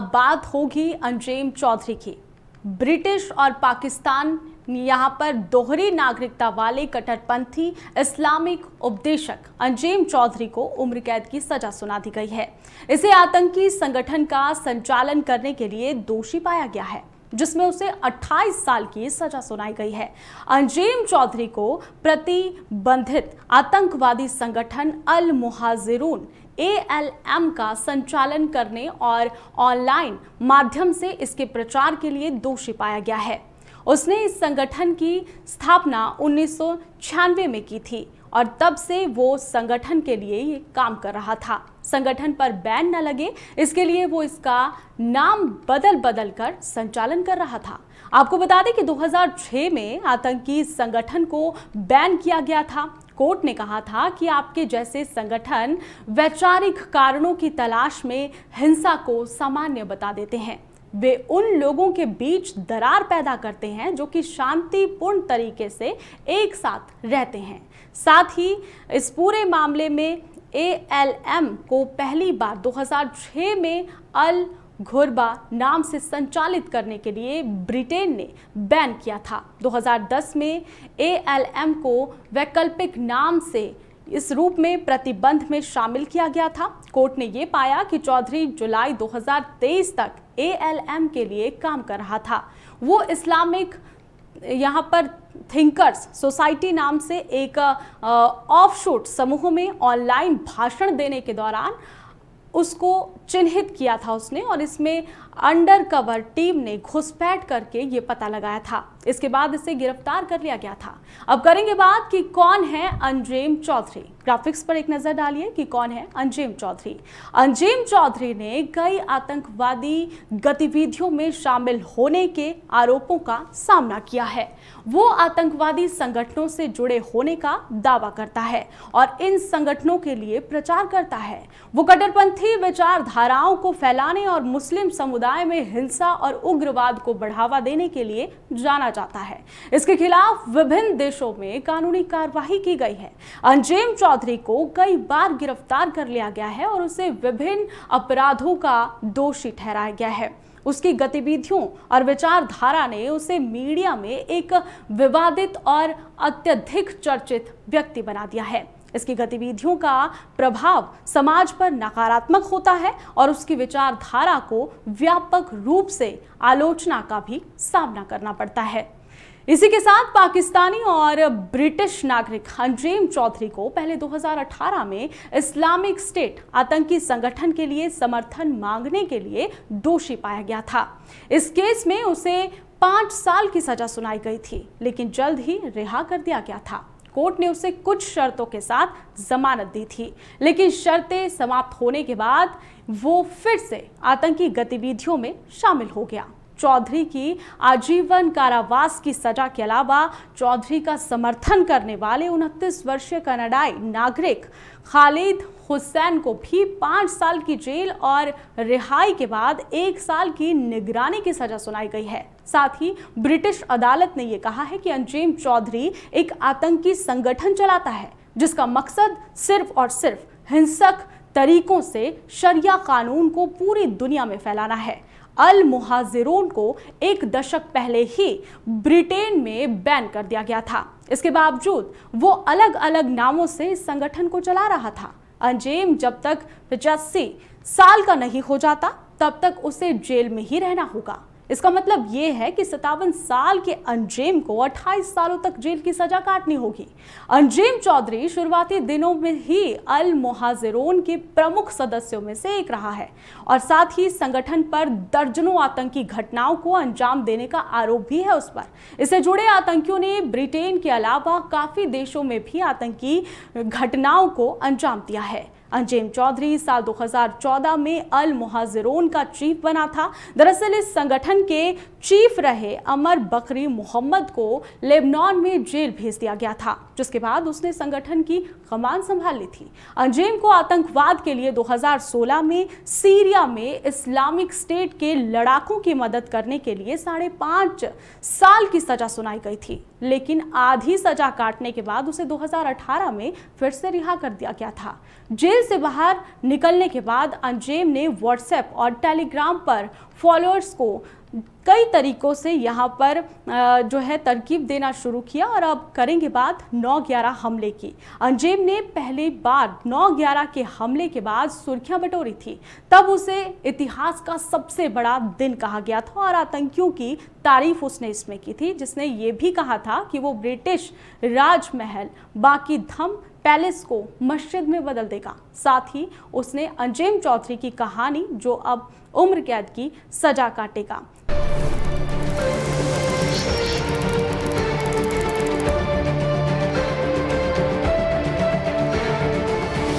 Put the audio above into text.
अब बात होगी अंजेम चौधरी की ब्रिटिश और पाकिस्तान यहाँ पर दोहरी नागरिकता वाले कट्टरपंथी इस्लामिक उपदेशक अंजेम चौधरी को उम्र कैद की सजा सुना दी गई है इसे आतंकी संगठन का संचालन करने के लिए दोषी पाया गया है जिसमें उसे 28 साल की सजा सुनाई गई है अंजेम चौधरी को प्रतिबंधित आतंकवादी संगठन अल मुहाजिरून एएलएम का संचालन करने और ऑनलाइन माध्यम से इसके प्रचार के लिए दोषी पाया गया है उसने इस संगठन की स्थापना उन्नीस में की थी और तब से वो संगठन के लिए ये काम कर रहा था संगठन पर बैन न लगे इसके लिए वो इसका नाम बदल बदल कर संचालन कर रहा था आपको बता दें कि 2006 में आतंकी संगठन को बैन किया गया था कोर्ट ने कहा था कि आपके जैसे संगठन वैचारिक कारणों की तलाश में हिंसा को सामान्य बता देते हैं वे उन लोगों के बीच दरार पैदा करते हैं जो कि शांतिपूर्ण तरीके से एक साथ रहते हैं साथ ही इस पूरे मामले में ए को पहली बार 2006 में अल घोरबा नाम से संचालित करने के लिए ब्रिटेन ने बैन किया था 2010 में एएलएम को वैकल्पिक नाम से इस रूप में प्रतिबंध में शामिल किया गया था कोर्ट ने यह पाया कि चौधरी जुलाई 2023 तक एएलएम के लिए काम कर रहा था वो इस्लामिक यहाँ पर थिंकर्स सोसाइटी नाम से एक ऑफशूट समूह में ऑनलाइन भाषण देने के दौरान उसको चिन्हित किया था उसने और इसमें अंडरकवर टीम ने घुसपैठ करके ये पता लगाया था इसके बाद इसे गिरफ्तार कर लिया गया था अब करेंगे बात कि कौन है अंजेम चौधरी ग्राफिक्स पर एक नजर डालिए कि कौन है अंजेम चौधरी अंजेम चौधरी ने कई आतंकवादी गतिविधियों में शामिल होने के आरोपों का सामना किया है वो आतंकवादी संगठनों से जुड़े होने का दावा करता है और इन संगठनों के लिए प्रचार करता है वो कट्टरपंथी विचारधाराओं को फैलाने और मुस्लिम समुदाय समुदाय में हिंसा और उग्रवाद को बढ़ावा देने के लिए जाना जाता है इसके खिलाफ विभिन्न देशों में कानूनी कार्रवाई की गई है अंजेम चौधरी को कई बार गिरफ्तार कर लिया गया है और उसे विभिन्न अपराधों का दोषी ठहराया गया है उसकी गतिविधियों और विचारधारा ने उसे मीडिया में एक विवादित और अत्यधिक चर्चित व्यक्ति बना दिया है इसकी गतिविधियों का प्रभाव समाज पर नकारात्मक होता है और उसकी विचारधारा को व्यापक रूप से आलोचना का भी सामना करना पड़ता है इसी के साथ पाकिस्तानी और ब्रिटिश नागरिक हंजेम चौधरी को पहले 2018 में इस्लामिक स्टेट आतंकी संगठन के लिए समर्थन मांगने के लिए दोषी पाया गया था इस केस में उसे पांच साल की सजा सुनाई गई थी लेकिन जल्द ही रिहा कर दिया गया था कोर्ट ने उसे कुछ शर्तों के साथ जमानत दी थी लेकिन शर्तें समाप्त होने के बाद वो फिर से आतंकी गतिविधियों में शामिल हो गया चौधरी की आजीवन कारावास की सजा के अलावा चौधरी का समर्थन करने वाले उनतीस वर्षीय कनाडाई नागरिक खालिद हुसैन को भी पाँच साल की जेल और रिहाई के बाद एक साल की निगरानी की सजा सुनाई गई है साथ ही ब्रिटिश अदालत ने यह कहा है कि अंजीम चौधरी एक आतंकी संगठन चलाता है जिसका मकसद सिर्फ और सिर्फ हिंसक तरीकों से शरिया कानून को पूरी दुनिया में फैलाना है अल मुहाजिरून को एक दशक पहले ही ब्रिटेन में बैन कर दिया गया था इसके बावजूद वो अलग अलग नामों से संगठन को चला रहा था अंजेम जब तक पचासी साल का नहीं हो जाता तब तक उसे जेल में ही रहना होगा इसका मतलब ये है कि सतावन साल के अंजेम को 28 सालों तक जेल की सजा काटनी होगी अंजेम चौधरी शुरुआती दिनों में ही अल मुहाजिरोन के प्रमुख सदस्यों में से एक रहा है और साथ ही संगठन पर दर्जनों आतंकी घटनाओं को अंजाम देने का आरोप भी है उस पर इससे जुड़े आतंकियों ने ब्रिटेन के अलावा काफी देशों में भी आतंकी घटनाओं को अंजाम दिया है अंजेम चौधरी साल 2014 में अल मुहाजिरोन का चीफ बना था दरअसल इस संगठन के चीफ रहे अमर बकरी मोहम्मद को लेबनान में जेल भेज दिया गया था जिसके बाद उसने संगठन की कमान संभाल ली थी अंजेम को आतंकवाद के लिए 2016 में सीरिया में इस्लामिक स्टेट के लड़ाकों की मदद करने के लिए साढ़े पांच साल की सजा सुनाई गई थी लेकिन आधी सजा काटने के बाद उसे 2018 में फिर से रिहा कर दिया गया था जेल जेल से बाहर निकलने के बाद अंजेम ने व्हाट्सएप और टेलीग्राम पर फॉलोअर्स को कई तरीकों से यहाँ पर जो है तरकीब देना शुरू किया और अब करेंगे बात 9-11 हमले की अंजेम ने पहली बार 9-11 के हमले के बाद सुर्खियां बटोरी थी तब उसे इतिहास का सबसे बड़ा दिन कहा गया था और आतंकियों की तारीफ उसने इसमें की थी जिसने ये भी कहा था कि वो ब्रिटिश राजमहल बाकी धम पैलेस को मस्जिद में बदल देगा साथ ही उसने अंजेम चौधरी की कहानी जो अब उम्र कैद की सजा काटेगा